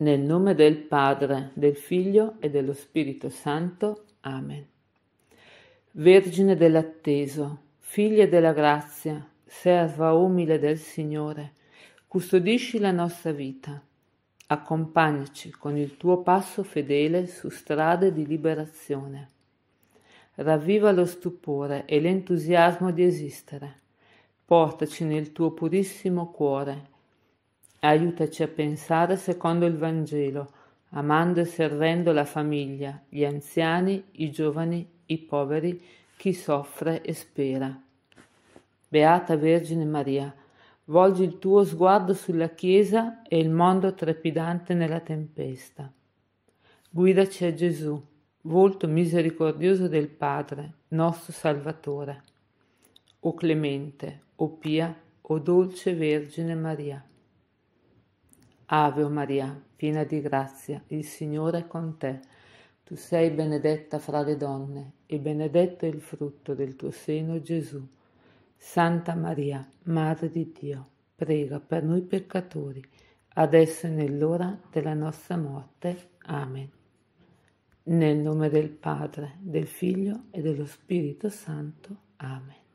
Nel nome del Padre, del Figlio e dello Spirito Santo. Amen. Vergine dell'atteso, figlia della grazia, serva umile del Signore, custodisci la nostra vita. Accompagnaci con il tuo passo fedele su strade di liberazione. Ravviva lo stupore e l'entusiasmo di esistere. Portaci nel tuo purissimo cuore Aiutaci a pensare secondo il Vangelo, amando e servendo la famiglia, gli anziani, i giovani, i poveri, chi soffre e spera. Beata Vergine Maria, volgi il tuo sguardo sulla Chiesa e il mondo trepidante nella tempesta. Guidaci a Gesù, volto misericordioso del Padre, nostro Salvatore. O clemente, o pia, o dolce Vergine Maria. Ave Maria, piena di grazia, il Signore è con te. Tu sei benedetta fra le donne e benedetto è il frutto del tuo seno, Gesù. Santa Maria, Madre di Dio, prega per noi peccatori, adesso e nell'ora della nostra morte. Amen. Nel nome del Padre, del Figlio e dello Spirito Santo. Amen.